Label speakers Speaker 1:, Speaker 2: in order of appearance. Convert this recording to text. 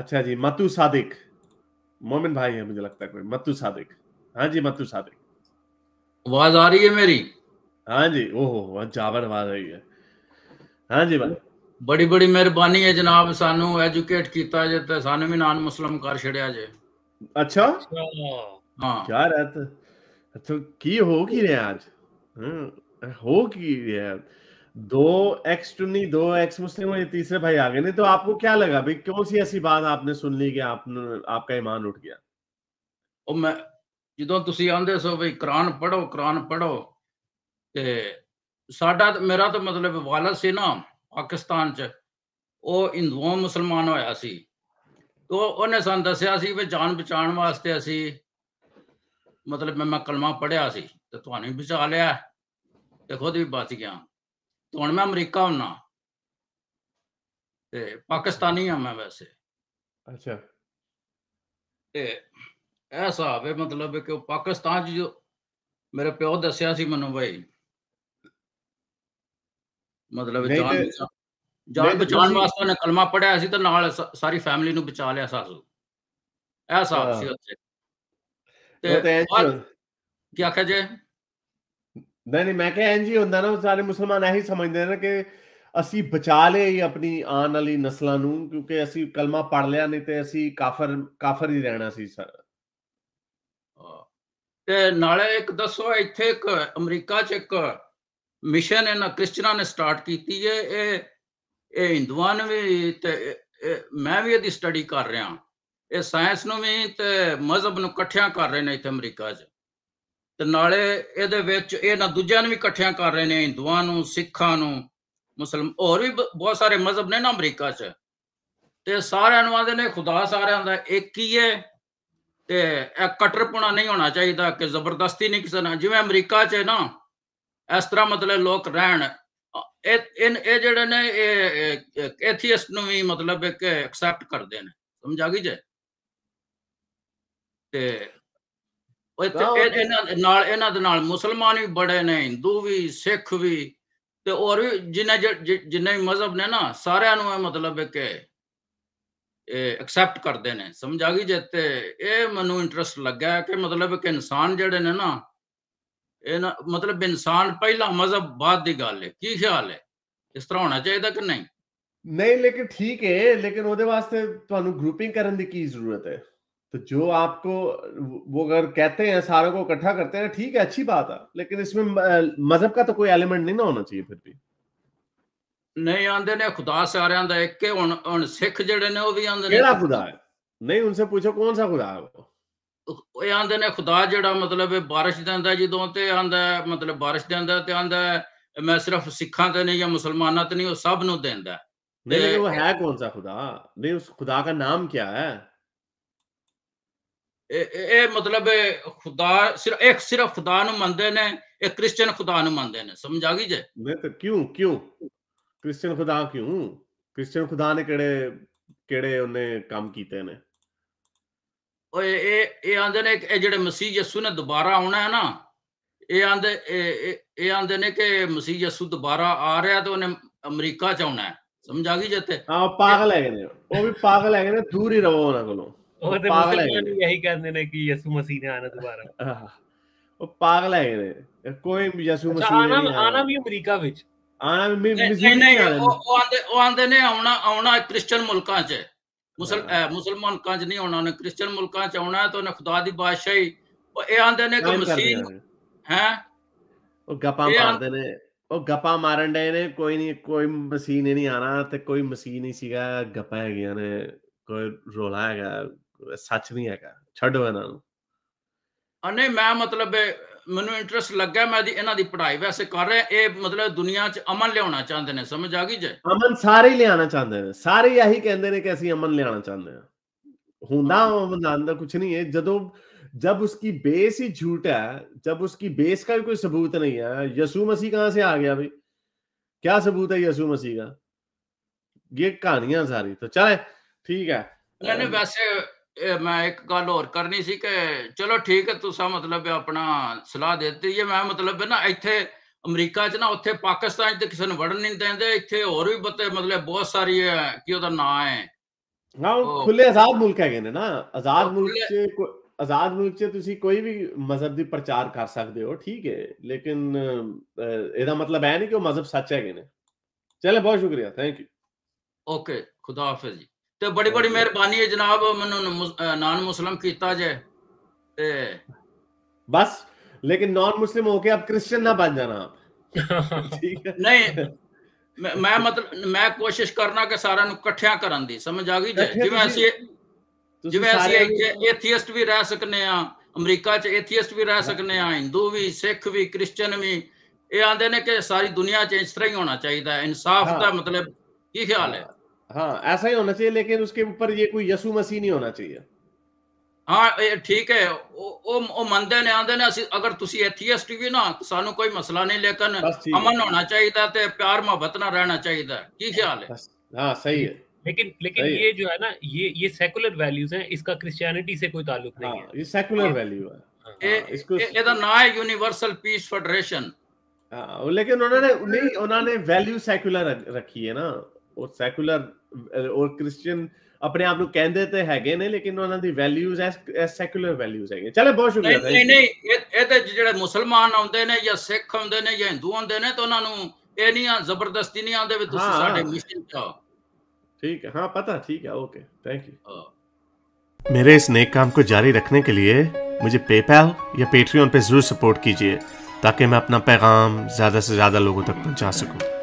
Speaker 1: अच्छा जी मतु सादिक मोमिन भाई है मुझे लगता है कोई मतु सादिक हाँ जी मतु सादिक आवाज आ रही है मेरी
Speaker 2: हाँ जी ओहो जावर आवाज आई है हाँ जी भाई बड़ी बड़ी मेहरबानी है जनाब सानू एजुकेट किया जे ते सानू भी नान मुस्लिम कर छड़या जे अच्छा? अच्छा हाँ
Speaker 1: क्या रहता अच्छा की हो की रे आज हम्म हो की रे दो एक्स टुन्नी दो एक्स मुस्लिम और ये तीसरे भाई आ गए नहीं तो आपको क्या लगा भाई क्यों सी ऐसी बात आपने सुन ली कि आप आपका ईमान ਉੱਠ ਗਿਆ
Speaker 2: ਉਹ ਮੈਂ ਜਦੋਂ ਤੁਸੀਂ ਆਂਦੇ ਸੋ ਵੀ ਕੁਰਾਨ ਪੜੋ ਕੁਰਾਨ ਪੜੋ ਤੇ ਸਾਡਾ ਮੇਰਾ ਤਾਂ ਮਤਲਬ ਵਾਲਦ ਸੀ ਨਾ ਪਾਕਿਸਤਾਨ ਚ ਉਹ ਹਿੰਦੂਆਂ ਮੁਸਲਮਾਨ ਹੋਇਆ ਸੀ ਤੋ ਉਹਨੇ ਸਾਨੂੰ ਦੱਸਿਆ ਸੀ ਵੀ ਜਾਨ ਬਚਾਉਣ ਵਾਸਤੇ ਅਸੀਂ ਮਤਲਬ ਮੈਂ ਕਲਮਾ ਪੜਿਆ ਸੀ ਤੇ ਤੁਹਾਨੂੰ ਬਚਾ ਲਿਆ ਤੇ ਖੁਦ ਵੀ ਬਚ ਗਿਆ ਤੇ ਹੁਣ ਮੈਂ ਅਮਰੀਕਾ ਹੁਣਾ ਤੇ ਪਾਕਿਸਤਾਨੀ ਆ ਮੈਂ ਵੈਸੇ ਅੱਛਾ ਤੇ ਐਸਾ ਹਿਸਾਬ ਮਤਲਬ ਕਿ ਉਹ ਪਾਕਿਸਤਾਨ ਚ ਜੋ ਮੇਰੇ ਪਿਓ ਦੱਸਿਆ ਸੀ ਮੈਨੂੰ ਭਾਈ ਮਤਲਬ ਜਾਨ ਜਾਨ ਬਚਾਉਣ ਵਾਸਤੇ ਉਹਨੇ ਕਲਮਾ ਪੜਿਆ ਸੀ ਤੇ ਨਾਲ ਸਾਰੀ ਫੈਮਿਲੀ ਨੂੰ ਬਚਾ ਲਿਆ ਸਾਸੂ ਐਸਾ ਸੀ ਉੱਥੇ ਤੇ ਕੀ ਆਖਿਆ ਜੇ ਨਹੀਂ ਨਹੀਂ ਮੈਂ
Speaker 1: ਕਹਿੰਦਾ ਇੰਜ ਹੁੰਦਾ ਨਾ ਸਾਰੇ ਮੁਸਲਮਾਨ ਇਹੀ ਸਮਝਦੇ ਨੇ ਕਿ ਅਸੀਂ ਬਚਾ ਲਏ ਆਪਣੀ ਆਉਣ ਵਾਲੀ ਨਸਲਾਂ ਨੂੰ ਕਿਉਂਕਿ ਅਸੀਂ ਕਲਮਾ ਪੜ ਲਿਆ ਨਹੀਂ ਤੇ ਅਸੀਂ ਕਾਫਰ ਕਾਫਰ ਹੀ ਰਹਿਣਾ ਸੀ ਸਰ
Speaker 2: ਤੇ ਨਾਲੇ ਇੱਕ ਦੱਸੋ ਇੱਥੇ ਇੱਕ ਅਮਰੀਕਾ 'ਚ ਇੱਕ ਮਿਸ਼ਨ ਇਹਨਾਂ ਕ੍ਰਿਸਚਨਾਂ ਨੇ ਸਟਾਰਟ ਕੀਤੀ ਏ ਇਹ ਇਹ ਹਿੰਦੂਆਂ ਨੂੰ ਵੀ ਤੇ ਮੈਂ ਵੀ ਇਹਦੀ ਸਟੱਡੀ ਕਰ ਰਿਹਾ ਇਹ ਸਾਇੰਸ ਨੂੰ ਵੀ ਤੇ ਮਜ਼ਹਬ ਨੂੰ ਇਕੱਠਿਆਂ ਕਰ ਰਹੇ ਨੇ ਇੱਥੇ ਅਮਰੀਕਾ 'ਚ ਤੇ ਨਾਲੇ ਇਹਦੇ ਵਿੱਚ ਇਹਨਾਂ ਦੂਜਿਆਂ ਨੂੰ ਵੀ ਇਕੱਠਿਆਂ ਕਰ ਰਹੇ ਨੇ ਹਿੰਦੂਆਂ ਨੂੰ ਸਿੱਖਾਂ ਨੂੰ ਮੁਸਲਮ ਹੋਰ ਵੀ ਬਹੁਤ ਸਾਰੇ ਮਜ਼ਹਬ ਨੇ ਨਾ ਅਮਰੀਕਾ 'ਚ ਤੇ ਸਾਰਿਆਂ ਨੂੰ ਆਦੇ ਨੇ ਖੁਦਾ ਸਾਰਿਆਂ ਦਾ ਇੱਕ ਹੀ ਹੈ ਤੇ ਇਹ ਕਟਰਪੁਣਾ ਨਹੀਂ ਹੋਣਾ ਚਾਹੀਦਾ ਕਿ ਜ਼ਬਰਦਸਤੀ ਨਹੀਂ ਕਿਸੇ ਨਾਲ ਜਿਵੇਂ ਅਮਰੀਕਾ 'ਚ ਨਾ ਇਸ ਤਰ੍ਹਾਂ ਮਤਲਬ ਲੋਕ ਰਹਿਣ ਇਹ ਇਹ ਜਿਹੜੇ ਨੇ ਇਹ ਐਥੀਸਟ ਨੂੰ ਵੀ ਮਤਲਬ ਕਿ ਐਕਸੈਪਟ ਕਰਦੇ ਨੇ ਸਮਝ ਆ ਗਈ ਜੇ ਤੇ ਉਹ ਇੱਥੇ ਨਾਲ ਇਹਨਾਂ ਦੇ ਨਾਲ ਮੁਸਲਮਾਨ ਵੀ ਬੜੇ ਨੇ ਹਿੰਦੂ ਵੀ ਸਿੱਖ ਵੀ ਤੇ ਹੋਰ ਵੀ ਜਿੰਨੇ ਜਿੰਨੇ ਵੀ ਮਜ਼ਹਬ ਨੇ ਨਾ ਸਾਰਿਆਂ ਨੂੰ ਇਹ ਮਤਲਬ ਹੈ ਕਿ ਐਕਸੈਪਟ ਕਰਦੇ ਨੇ ਸਮਝ ਆ ਗਈ ਜੇ ਤੇ ਇਹ ਮੈਨੂੰ ਇੰਟਰਸਟ ਲੱਗਾ ਕਿ ਮਤਲਬ ਕਿ ਇਨਸਾਨ ਜਿਹੜੇ ਨੇ ਨਾ ਇਹ ਮਤਲਬ ਇਨਸਾਨ ਪਹਿਲਾ ਮਜ਼ਹਬ ਬਾਅਦ ਦੀ ਗੱਲ ਹੈ ਕੀ ਖਿਆਲ ਹੈ ਇਸ ਤਰ੍ਹਾਂ ਹੋਣਾ ਚਾਹੀਦਾ ਕਿ ਨਹੀਂ ਨਹੀਂ ਲੇਕਿਨ
Speaker 1: ਠੀਕ ਹੈ ਲੇਕਿਨ ਉਹਦੇ ਵਾਸਤੇ ਤੁਹਾਨੂੰ ਗਰੁੱਪਿੰਗ ਕਰਨ ਦੀ ਕੀ ਜ਼ਰੂਰਤ ਹੈ तो जो आपको वो अगर कहते हैं सारों को इकट्ठा करते हैं ठीक है अच्छी बात है लेकिन इसमें मजहब का तो कोई एलिमेंट नहीं ना होना चाहिए फिर भी
Speaker 2: नहीं आंदे ने खुदा सारे आंदा एक के हुन हुन सिख जेड़े ने वो भी आंदे ने खुदा
Speaker 1: है नहीं उनसे पूछो कौन सा खुदा है वो
Speaker 2: ਉਹ ਆਂਦੇ ਨੇ ਖੁਦਾ ਜਿਹੜਾ ਮਤਲਬ ਬਾਰਿਸ਼ ਦਿੰਦਾ ਜਦੋਂ ਤੇ ਆਂਦਾ ਮਤਲਬ ਬਾਰਿਸ਼ ਦਿੰਦਾ ਤੇ ਆਂਦਾ ਮੈਂ ਸਿਰਫ ਸਿੱਖਾਂ ਤੇ ਨਹੀਂ ਜਾਂ ਮੁਸਲਮਾਨਾਂ ਤੇ ਨਹੀਂ ਉਹ ਸਭ ਨੂੰ ਦਿੰਦਾ ਨਹੀਂ ਉਹ ਹੈ
Speaker 1: ਕੌਣ ਸਾ ਖੁਦਾ ਨਹੀਂ ਉਸ ਖੁਦਾ ਦਾ ਨਾਮ ਕੀ ਹੈ
Speaker 2: ਇਹ ਮਤਲਬ ਖੁਦਾ ਸਿਰਫ ਇੱਕ ਸਿਰਫ ਖੁਦਾ ਨੂੰ ਮੰਨਦੇ ਨੇ ਇਹ ਕ੍ਰਿਸਚੀਅਨ ਖੁਦਾ ਨੂੰ ਮੰਨਦੇ ਨੇ ਸਮਝ ਆ ਗਈ ਜੇ
Speaker 1: ਮੈਂ ਤਾਂ ਕਿਉਂ ਕਿਉਂ ਕ੍ਰਿਸਚੀਅਨ ਖੁਦਾ ਕਿਉਂ ਕ੍ਰਿਸਚੀਅਨ ਖੁਦਾ ਨੇ ਕਿਹੜੇ ਕਿਹੜੇ ਉਹਨੇ ਕੰਮ ਕੀਤੇ ਨੇ
Speaker 2: ਓਏ ਇਹ ਇਹ ਆਂਦੇ ਨੇ ਇਹ ਜਿਹੜੇ ਮਸੀਹ ਯਸੂ ਨੇ ਦੁਬਾਰਾ ਆਉਣਾ ਹੈ ਨਾ ਇਹ ਆਂਦੇ ਇਹ ਆਂਦੇ ਨੇ ਕਿ ਮਸੀਹ ਯਸੂ ਦੁਬਾਰਾ ਆ ਰਿਹਾ ਤੇ ਉਹਨੇ ਅਮਰੀਕਾ ਚ ਆਉਣਾ ਹੈ ਸਮਝ ਆ ਗਈ ਜੇ ਤੇ ਹਾਂ
Speaker 1: ਪਾਗਲ ਹੈਗੇ ਨੇ ਉਹ ਵੀ ਪਾਗਲ ਹੈਗੇ ਨੇ ਦੂਰ ਹੀ ਰਹੋ ਉਹਨਾਂ ਕੋਲੋਂ और तो मुसलमान
Speaker 2: यही कहने ने कि
Speaker 1: यीशु मसीह ने आना दोबारा ਉਹ ਪਾਗਲ ਹੈ ਇਹਦੇ ਕੋਈ ਯਿਸੂ ਮਸੀਹ ਆਣਾ ਆਣਾ ਵੀ ਅਮਰੀਕਾ ਵਿੱਚ ਆਣਾ ਵੀ ਮਸੀਹ ਨਹੀਂ ਉਹ
Speaker 2: ਆਂਦੇ ਉਹ ਆਂਦੇ ਨੇ ਆਉਣਾ ਆਉਣਾ ਕ੍ਰਿਸਚੀਅਨ ਮੁਲਕਾਂ 'ਚ ਮੁਸਲਮਾਨ ਮੁਲਕਾਂ 'ਚ ਨਹੀਂ ਆਉਣਾ ਉਹਨੇ ਕ੍ਰਿਸਚੀਅਨ ਮੁਲਕਾਂ 'ਚ ਆਉਣਾ ਤਾਂ ਉਹਨੇ ਖੁਦਾ ਦੀ ਬਾਦਸ਼ਾਹੀ ਇਹ ਆਂਦੇ ਨੇ ਕਿ ਮਸੀਹ ਹੈ
Speaker 1: ਉਹ ਗੱਪਾਂ ਮਾਰਦੇ ਨੇ ਉਹ ਗੱਪਾਂ ਮਾਰਨ ਦੇ ਨੇ ਕੋਈ ਨਹੀਂ ਕੋਈ ਮਸੀਹ ਨੇ ਨਹੀਂ ਆਣਾ ਤੇ ਕੋਈ ਮਸੀਹ ਨਹੀਂ ਸੀਗਾ ਗੱਪਾਂ ਹੈਗੀਆਂ ਨੇ ਕੋਈ ਰੋਲਾ ਹੈਗਾ ਸੱਚ ਨਹੀਂ ਹੈਗਾ ਛੱਡੋ ਇਹਨਾਂ ਨੂੰ
Speaker 2: ਅਨੇ ਮੈਂ ਮਤਲਬ ਮੈਨੂੰ ਇੰਟਰਸਟ ਲੱਗਾ ਮੈਂ ਦੀ ਇਹਨਾਂ ਦੀ ਪੜ੍ਹਾਈ ਵੈਸੇ ਕਰ ਰਿਹਾ ਇਹ ਮਤਲਬ ਦੁਨੀਆ 'ਚ ਅਮਨ ਲਿਆਉਣਾ ਚਾਹੁੰਦੇ ਨੇ ਸਮਝ ਆ ਗਈ ਜੇ
Speaker 1: ਅਮਨ ਸਾਰੇ ਹੀ ਲਿਆਉਣਾ ਚਾਹੁੰਦੇ ਨੇ ਸਾਰੇ ਇਹੀ ਕਹਿੰਦੇ ਨੇ ਕਿ ਅਸੀਂ ਅਮਨ ਲਿਆਉਣਾ ਚਾਹੁੰਦੇ ਹਾਂ ਹੁੰਦਾ ਅਮਨ ਦਾ ਕੁਝ ਨਹੀਂ ਹੈ ਜਦੋਂ ਜਦ ਉਸकी ਬੇਸ ਹੀ झूठ ਹੈ ਜਦ ਉਸकी ਬੇਸ का ਕੋਈ कोई सबूत ਹੈ है ਮਸੀਹ ਕਹਾਂ ਸੇ ਆ ਗਿਆ गया ਕੀ ਸਬੂਤ ਹੈ है ਮਸੀਹ ਦਾ ਇਹ ਕਹਾਣੀਆਂ ਸਾਰੀ ਤਾਂ तो ਠੀਕ ਹੈ ਨਹੀਂ मैंने
Speaker 2: ਵੈਸੇ मैं एक गल होर करनी सी कि चलो ठीक है तुसा मतलब अपना सलाह दे ਦਿੱਤੀ ਹੈ ਮੈਂ ਮਤਲਬ ਨਾ ਇੱਥੇ ਅਮਰੀਕਾ 'ਚ ਨਾ ਉੱਥੇ ਪਾਕਿਸਤਾਨ 'ਚ ਕਿਸੇ ਨੂੰ ਵੜਨ ਨਹੀਂ ਦਿੰਦੇ ਇੱਥੇ ਹੋਰ ਵੀ ਬਤੇ ਮਤਲਬ ਬਹੁਤ ਸਾਰੀ ਹੈ ਕਿ ਉਹਦਾ ਨਾਂ ਹੈ ਹਾਂ ਖੁੱਲੇ ਆਜ਼ਾਦ
Speaker 1: ਮੁਲਕ ਹੈਗੇ ਨੇ ਨਾ ਆਜ਼ਾਦ ਮੁਲਕ 'ਚ ਆਜ਼ਾਦ ਮੁਲਕ 'ਚ ਤੁਸੀਂ ਕੋਈ ਵੀ ਮਜ਼ਹਬ ਦੀ ਪ੍ਰਚਾਰ ਕਰ ਸਕਦੇ ਹੋ ਠੀਕ ਹੈ ਲੇਕਿਨ ਇਹਦਾ ਮਤਲਬ ਹੈ ਨਹੀਂ ਕਿ ਉਹ ਮਜ਼ਹਬ ਸੱਚ ਹੈਗੇ ਨੇ ਚਲੇ ਬਹੁਤ ਸ਼ੁਕਰੀਆ ਥੈਂਕ ਯੂ ਓਕੇ ਖੁਦਾ ਹਾਫਿਜ਼ ਜੀ
Speaker 2: ਤੇ ਬੜੀ ਬੜੀ ਮਿਹਰਬਾਨੀ ਹੈ ਜਨਾਬ ਮੈਨੂੰ ਨਾਨ ਮੁਸਲਮ ਕੀਤਾ ਜੇ ਤੇ
Speaker 1: ਬਸ ਲੇਕਿਨ ਨਾਨ ਮੁਸਲਮ ਹੋ ਕੇ ਆਪ ਕ੍ਰਿਸਚੀਅਨ ਨਾ ਬਣ ਜਾਣਾ ਆਪ ਠੀਕ
Speaker 2: ਹੈ ਨਹੀਂ ਮੈਂ ਮਤਲਬ ਮੈਂ ਕੋਸ਼ਿਸ਼ ਕਰਨਾ ਕਿ ਸਾਰਿਆਂ ਨੂੰ ਇਕੱਠਿਆਂ ਕਰਨ ਦੀ ਸਮਝ ਆ ਗਈ ਜਿਵੇਂ ਅਸੀਂ ਜਿਵੇਂ ਅਸੀਂ ਇੱਥੇ ਏਥੀਅਸਟ ਵੀ ਰਹਿ ਸਕਨੇ ਆ ਅਮਰੀਕਾ 'ਚ ਏਥੀਅਸਟ ਵੀ ਰਹਿ ਸਕਨੇ ਆ ਹਿੰਦੂ ਵੀ ਸਿੱਖ ਵੀ ਕ੍ਰਿਸਚੀਅਨ ਵੀ ਇਹ ਆਂਦੇ ਨੇ ਕਿ ਸਾਰੀ ਦੁਨੀਆ 'ਚ ਇਸ ਤਰ੍ਹਾਂ ਹੀ ਹੋਣਾ ਚਾਹੀਦਾ ਇਨਸਾਫ ਦਾ ਮਤਲਬ ਕੀ ਖਿਆਲ ਹੈ
Speaker 1: हाँ ऐसा ही होना चाहिए लेकिन उसके ऊपर ये कोई यसु मसीह नहीं होना चाहिए
Speaker 2: ਹਾਂ ਠੀਕ ਹੈ ਉਹ ਉਹ ਮੰਨਦੇ ਨੇ ਆਂਦੇ ਨੇ ਅਸੀਂ ਅਗਰ ਤੁਸੀਂ ਐਥੀਸਟ ਵੀ ਨਾ ਸਾਨੂੰ ਕੋਈ ਮਸਲਾ ਨਹੀਂ ਲੇਕਿਨ ਅਮਨ ਹੋਣਾ ਚਾਹੀਦਾ ਤੇ ਪਿਆਰ ਮੁਹੱਬਤ ਨਾਲ ਰਹਿਣਾ ਚਾਹੀਦਾ ਕੀ ਖਿਆਲ ਹੈ ਹਾਂ ਸਹੀ ਹੈ लेकिन लेकिन ये जो है ना ये ये सेकुलर वैल्यूज हैं इसका क्रिश्चियनिटी से कोई ताल्लुक नहीं है ये
Speaker 1: सेकुलर वैल्यू
Speaker 2: है इसको ਇਹਦਾ ਨਾਮ ਹੈ ਯੂਨੀਵਰਸਲ ਪੀਸ ਫੈਡਰੇਸ਼ਨ
Speaker 1: ਹਾਂ ਲੇਕਿਨ ਉਹਨਾਂ ਨੇ ਨਹੀਂ ਉਹਨਾਂ ਨੇ ਵੈਲਿਊ ਸੈਕੂਲਰ ਰੱਖੀ ਹੈ ਨਾ ਉਹ ਸੈਕੂਲਰ ਔਰ ਕ੍ਰਿਸਚੀਅਨ ਆਪਣੇ ਆਪ ਨੂੰ ਕਹਿੰਦੇ ਤੇ ਹੈਗੇ ਨੇ ਲੇਕਿਨ ਉਹਨਾਂ ਦੀ ਵੈਲਿਊਜ਼ ਐਸ ਸੈਕੂਲਰ ਵੈਲਿਊਜ਼ ਹੈਗੇ ਚਲੋ ਬਹੁਤ ਸ਼ੁਕਰੀਆ ਨਹੀਂ ਨਹੀਂ
Speaker 2: ਇਹ ਤੇ ਜਿਹੜੇ ਮੁਸਲਮਾਨ ਆਉਂਦੇ ਨੇ ਜਾਂ ਸਿੱਖ ਆਉਂਦੇ ਨੇ ਜਾਂ ਹਿੰਦੂ ਆਉਂਦੇ ਨੇ ਤਾਂ ਉਹਨਾਂ ਨੂੰ ਇਹ ਨਹੀਂ ਆ ਜ਼ਬਰਦਸਤੀ ਨਹੀਂ ਆਉਂਦੇ ਵੀ ਤੁਸੀਂ ਸਾਡੇ ਮਿਸ਼ਨ ਚ ਆਓ ठीक है हाँ पता ठीक है ओके थैंक यू
Speaker 1: मेरे इस नेक काम को जारी रखने के लिए मुझे पेपैल या पेट्रियन पे ज़रूर सपोर्ट कीजिए ताकि मैं अपना पैगाम ज़्यादा से ज़्यादा लोगों तक पहुंचा सकूं।